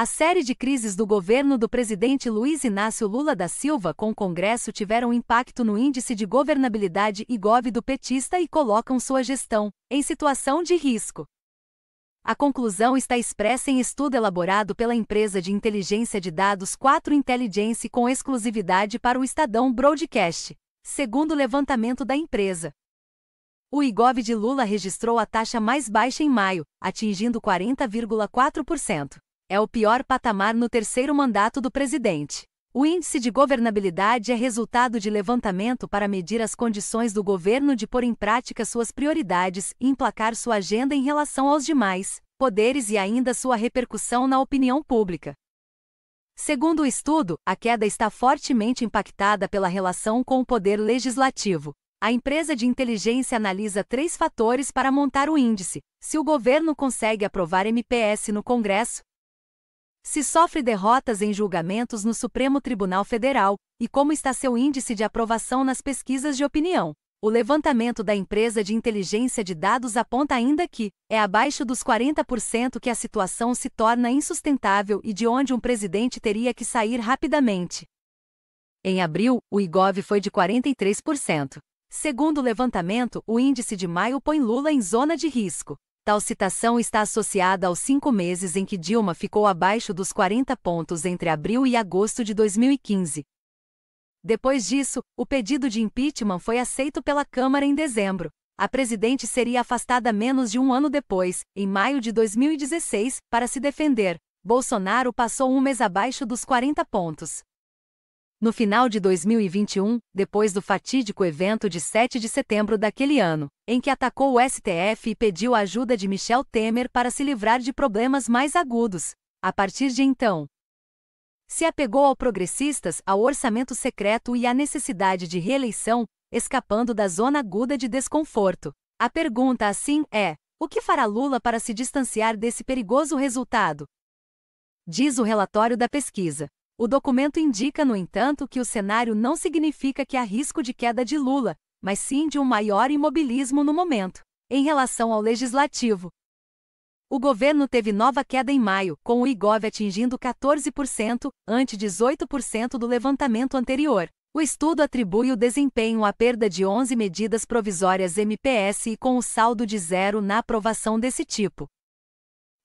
A série de crises do governo do presidente Luiz Inácio Lula da Silva com o Congresso tiveram impacto no índice de governabilidade IGOV do petista e colocam sua gestão em situação de risco. A conclusão está expressa em estudo elaborado pela empresa de inteligência de dados 4 Intelligence com exclusividade para o Estadão Broadcast, segundo o levantamento da empresa. O IGOV de Lula registrou a taxa mais baixa em maio, atingindo 40,4%. É o pior patamar no terceiro mandato do presidente. O índice de governabilidade é resultado de levantamento para medir as condições do governo de pôr em prática suas prioridades e emplacar sua agenda em relação aos demais poderes e ainda sua repercussão na opinião pública. Segundo o estudo, a queda está fortemente impactada pela relação com o poder legislativo. A empresa de inteligência analisa três fatores para montar o índice: se o governo consegue aprovar MPS no Congresso, se sofre derrotas em julgamentos no Supremo Tribunal Federal, e como está seu índice de aprovação nas pesquisas de opinião. O levantamento da empresa de inteligência de dados aponta ainda que é abaixo dos 40% que a situação se torna insustentável e de onde um presidente teria que sair rapidamente. Em abril, o IGOV foi de 43%. Segundo o levantamento, o índice de maio põe Lula em zona de risco. Tal citação está associada aos cinco meses em que Dilma ficou abaixo dos 40 pontos entre abril e agosto de 2015. Depois disso, o pedido de impeachment foi aceito pela Câmara em dezembro. A presidente seria afastada menos de um ano depois, em maio de 2016, para se defender. Bolsonaro passou um mês abaixo dos 40 pontos. No final de 2021, depois do fatídico evento de 7 de setembro daquele ano, em que atacou o STF e pediu a ajuda de Michel Temer para se livrar de problemas mais agudos, a partir de então, se apegou ao progressistas, ao orçamento secreto e à necessidade de reeleição, escapando da zona aguda de desconforto. A pergunta, assim, é: o que fará Lula para se distanciar desse perigoso resultado? Diz o relatório da pesquisa. O documento indica, no entanto, que o cenário não significa que há risco de queda de Lula, mas sim de um maior imobilismo no momento, em relação ao legislativo. O governo teve nova queda em maio, com o IGOV atingindo 14%, ante 18% do levantamento anterior. O estudo atribui o desempenho à perda de 11 medidas provisórias MPS e com o saldo de zero na aprovação desse tipo.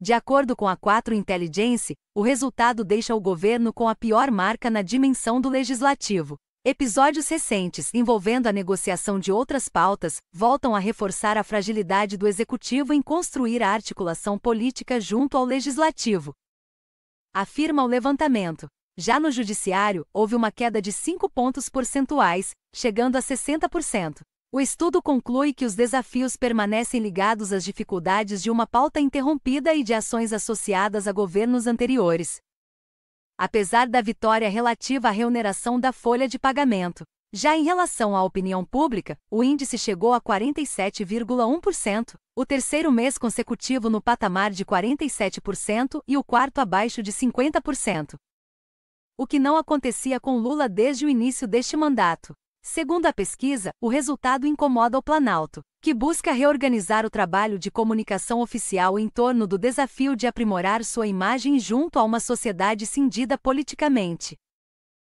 De acordo com a 4 Intelligence, o resultado deixa o governo com a pior marca na dimensão do legislativo. Episódios recentes envolvendo a negociação de outras pautas voltam a reforçar a fragilidade do executivo em construir a articulação política junto ao legislativo. Afirma o levantamento. Já no judiciário, houve uma queda de 5 pontos percentuais, chegando a 60%. O estudo conclui que os desafios permanecem ligados às dificuldades de uma pauta interrompida e de ações associadas a governos anteriores. Apesar da vitória relativa à remuneração da folha de pagamento, já em relação à opinião pública, o índice chegou a 47,1%, o terceiro mês consecutivo no patamar de 47% e o quarto abaixo de 50%. O que não acontecia com Lula desde o início deste mandato. Segundo a pesquisa, o resultado incomoda o Planalto, que busca reorganizar o trabalho de comunicação oficial em torno do desafio de aprimorar sua imagem junto a uma sociedade cindida politicamente.